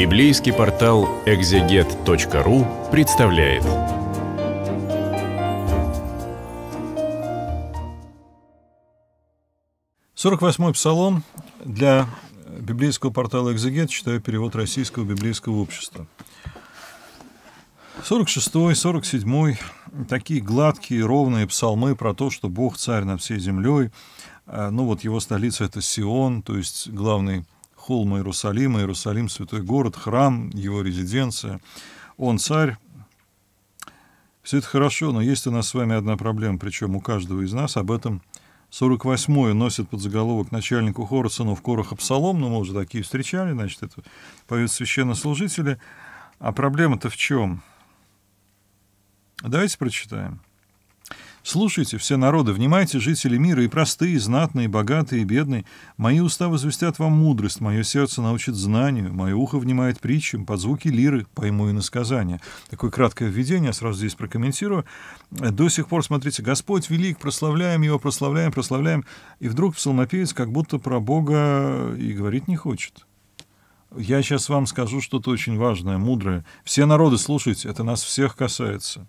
Библейский портал экзегет.ру представляет. Сорок восьмой псалом для библейского портала «Экзегет» читаю перевод Российского библейского общества. 46-й, 47-й, такие гладкие, ровные псалмы про то, что Бог царь над всей землей. А, ну вот его столица – это Сион, то есть главный холм Иерусалима, Иерусалим – святой город, храм, его резиденция. Он царь. Все это хорошо, но есть у нас с вами одна проблема, причем у каждого из нас об этом 48-е носит под заголовок начальнику хора сынов Корах Абсалом, ну, мы уже такие встречали, значит, это поют священнослужители. А проблема-то в чем? Давайте прочитаем. Слушайте, все народы, внимайте, жители мира, и простые, и знатные, и богатые, и бедные. Мои уста возвестят вам мудрость, мое сердце научит знанию, мое ухо внимает притчам, под звуки лиры пойму и насказания. Такое краткое введение, сразу здесь прокомментирую. До сих пор, смотрите, Господь велик, прославляем Его, прославляем, прославляем. И вдруг псалмопевец как будто про Бога и говорить не хочет. Я сейчас вам скажу что-то очень важное, мудрое. Все народы, слушайте, это нас всех касается.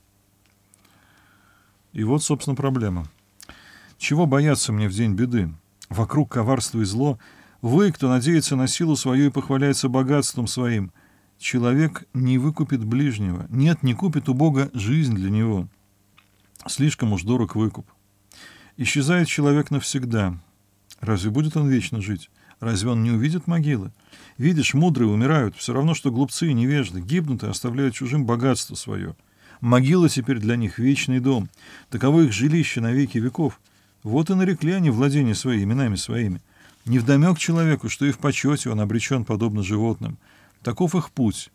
И вот, собственно, проблема. Чего бояться мне в день беды? Вокруг коварство и зло. Вы, кто надеется на силу свою и похваляется богатством своим. Человек не выкупит ближнего. Нет, не купит у Бога жизнь для него. Слишком уж дорог выкуп. Исчезает человек навсегда. Разве будет он вечно жить? Разве он не увидит могилы? Видишь, мудрые умирают, все равно, что глупцы и невежды, гибнут и оставляют чужим богатство свое. Могила теперь для них вечный дом. Таково их жилище на веки веков. Вот и нарекли они владение своими именами своими. Не вдомек человеку, что и в почете он обречен подобно животным. Таков их путь.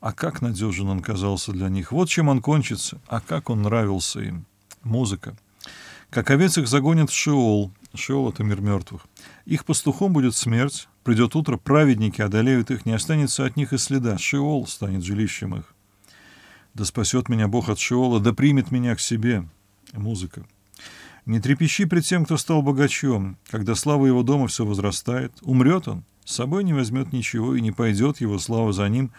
А как надежен он казался для них. Вот чем он кончится, а как он нравился им. Музыка. Как овец их загонят в шиол, шиол это мир мертвых. Их пастухом будет смерть. Придет утро, праведники одолеют их, не останется от них и следа. Шиол станет жилищем их. Да спасет меня Бог от шиола, да примет меня к себе. Музыка. Не трепещи пред тем, кто стал богачом, когда слава его дома все возрастает. Умрет он, с собой не возьмет ничего, и не пойдет его слава за ним.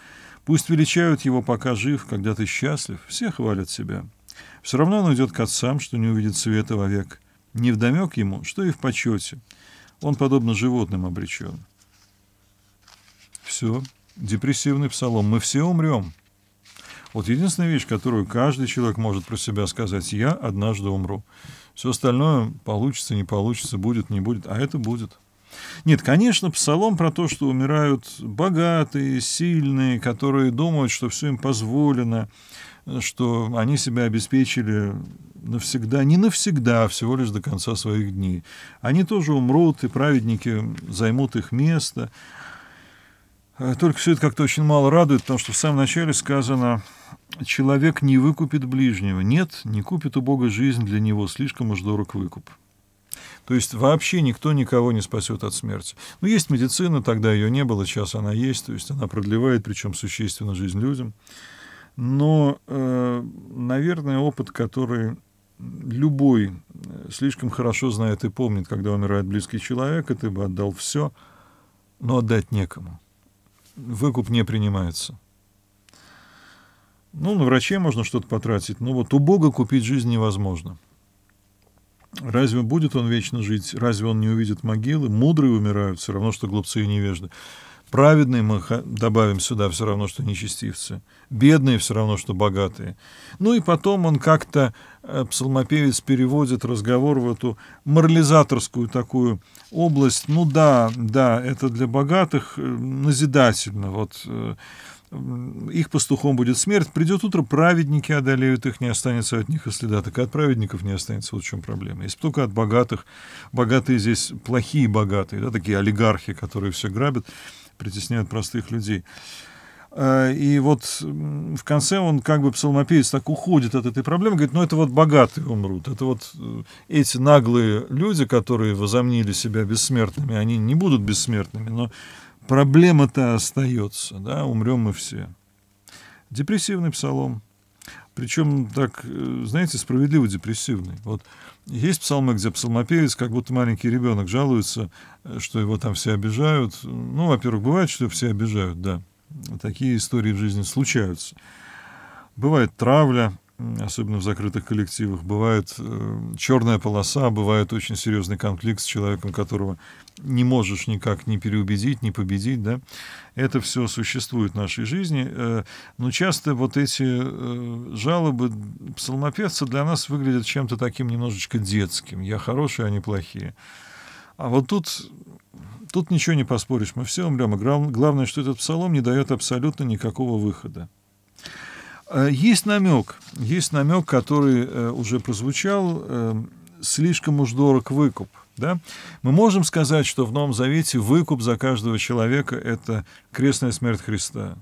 Пусть величают его, пока жив, когда ты счастлив, все хвалят себя. Все равно он уйдет к отцам, что не увидит света вовек. Не вдомек ему, что и в почете. Он, подобно животным, обречен. Все, депрессивный псалом, мы все умрем. Вот единственная вещь, которую каждый человек может про себя сказать, я однажды умру. Все остальное получится, не получится, будет, не будет, а это будет. Нет, конечно, псалом про то, что умирают богатые, сильные, которые думают, что все им позволено, что они себя обеспечили навсегда, не навсегда, а всего лишь до конца своих дней. Они тоже умрут, и праведники займут их место. Э, только все это как-то очень мало радует, потому что в самом начале сказано, человек не выкупит ближнего. Нет, не купит у Бога жизнь для него, слишком уж дорог выкуп. То есть вообще никто никого не спасет от смерти. Ну, есть медицина, тогда ее не было, сейчас она есть, то есть она продлевает, причем существенно, жизнь людям. Но, э, наверное, опыт, который любой э, слишком хорошо знает и помнит, когда умирает близкий человек, и ты бы отдал все, но отдать некому выкуп не принимается. Ну, на врачей можно что-то потратить, но вот у Бога купить жизнь невозможно. Разве будет он вечно жить? Разве он не увидит могилы? Мудрые умирают, все равно, что глупцы и невежды. Праведные мы добавим сюда все равно, что нечестивцы. Бедные все равно, что богатые. Ну и потом он как-то, э, псалмопевец переводит разговор в эту морализаторскую такую область. Ну да, да, это для богатых э, назидательно. Вот э, их пастухом будет смерть, придет утро, праведники одолеют их, не останется от них и следа. Так и от праведников не останется, вот в чем проблема. Если только от богатых, богатые здесь плохие богатые, да, такие олигархи, которые все грабят, притесняют простых людей. Э, и вот в конце он, как бы псалмопевец, так уходит от этой проблемы, говорит, ну это вот богатые умрут, это вот э, эти наглые люди, которые возомнили себя бессмертными, они не будут бессмертными, но проблема-то остается, да, умрем мы все. Депрессивный псалом, причем так, э, знаете, справедливо депрессивный. Вот есть псалмы, где псалмопевец, как будто маленький ребенок, жалуется, э, что его там все обижают. Ну, во-первых, бывает, что все обижают, да. Такие истории в жизни случаются. Бывает травля, особенно в закрытых коллективах, бывает э, черная полоса, бывает очень серьезный конфликт с человеком, которого не можешь никак не переубедить, не победить, да. Это все существует в нашей жизни, э, но часто вот эти э, жалобы псалмопевца для нас выглядят чем-то таким немножечко детским. Я хороший, а они плохие. А вот тут тут ничего не поспоришь, мы все умрем. И главное, что этот псалом не дает абсолютно никакого выхода. Э, есть намек, есть намек, который э, уже прозвучал, э, слишком уж дорог выкуп. Да? Мы можем сказать, что в Новом Завете выкуп за каждого человека – это крестная смерть Христа.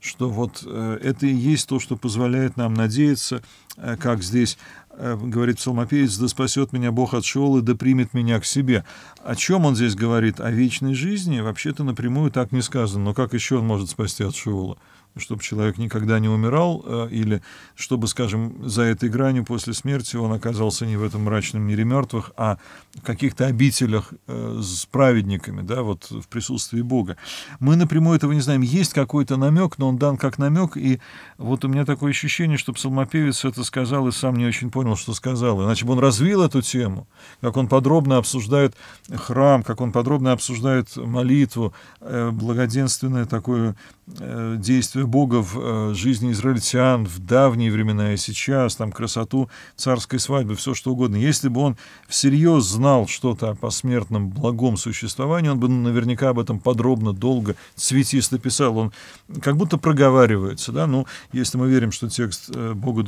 Что вот это и есть то, что позволяет нам надеяться – Э, как здесь э, говорит псалмопевец, «Да спасет меня Бог от Шеолы, да примет меня к себе». О чем он здесь говорит? О вечной жизни? Вообще-то напрямую так не сказано. Но как еще он может спасти от Шеола? Ну, чтобы человек никогда не умирал, э, или чтобы, скажем, за этой гранью после смерти он оказался не в этом мрачном мире мертвых, а в каких-то обителях с праведниками, да, вот в присутствии Бога. Мы напрямую этого не знаем. Есть какой-то намек, но он дан как намек, и вот у меня такое ощущение, что псалмопевец это сказал и сам не очень понял, что сказал. Иначе бы он развил эту тему, как он подробно обсуждает храм, как он подробно обсуждает молитву, э, благоденственное такое э, действие Бога в э, жизни израильтян в давние времена и сейчас, там красоту царской свадьбы, все что угодно. Если бы он всерьез знал что-то о посмертном благом существовании, он бы наверняка об этом подробно, долго, цветисто писал. Он как будто проговаривается, да, ну, если мы верим, что текст Бога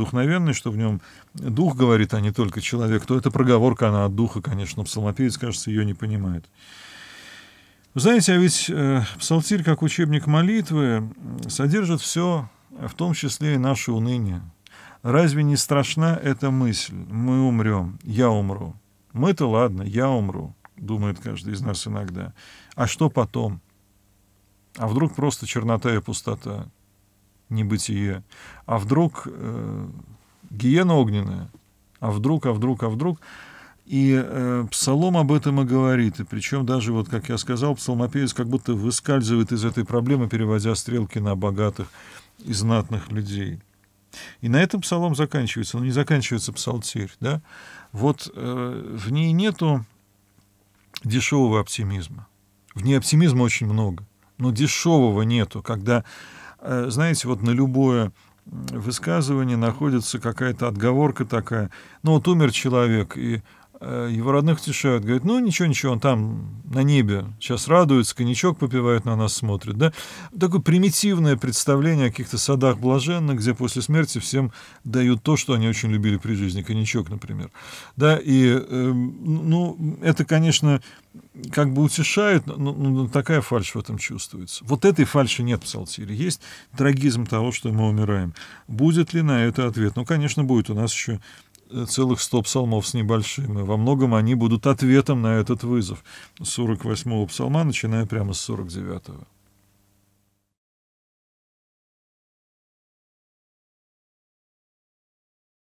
священный, что в нем дух говорит, а не только человек, то это проговорка, она от духа, конечно, псалмопевец, кажется, ее не понимает. знаете, а ведь э, псалтирь, как учебник молитвы, содержит все, в том числе и наше уныние. Разве не страшна эта мысль? Мы умрем, я умру. Мы-то ладно, я умру, думает каждый из нас иногда. А что потом? А вдруг просто чернота и пустота, небытие? А вдруг э, гиена огненная. А вдруг, а вдруг, а вдруг. И э, псалом об этом и говорит. И причем даже, вот, как я сказал, псалмопевец как будто выскальзывает из этой проблемы, переводя стрелки на богатых и знатных людей. И на этом псалом заканчивается, но ну, не заканчивается псалтирь. Да? Вот э, в ней нету дешевого оптимизма. В ней оптимизма очень много, но дешевого нету, когда, э, знаете, вот на любое высказывании находится какая-то отговорка такая. Ну вот умер человек, и Э, его родных утешают, говорят, ну ничего, ничего, он там на небе сейчас радуется, коньячок попивает, на нас смотрит, да. Такое примитивное представление о каких-то садах блаженных, где после смерти всем дают то, что они очень любили при жизни, коньячок, например, да, и, э, ну, это, конечно, как бы утешает, но, но такая фальшь в этом чувствуется. Вот этой фальши нет в псалтире, есть трагизм того, что мы умираем. Будет ли на это ответ? Ну, конечно, будет, у нас еще целых 100 псалмов с небольшим, и во многом они будут ответом на этот вызов. 48-го псалма, начиная прямо с 49-го.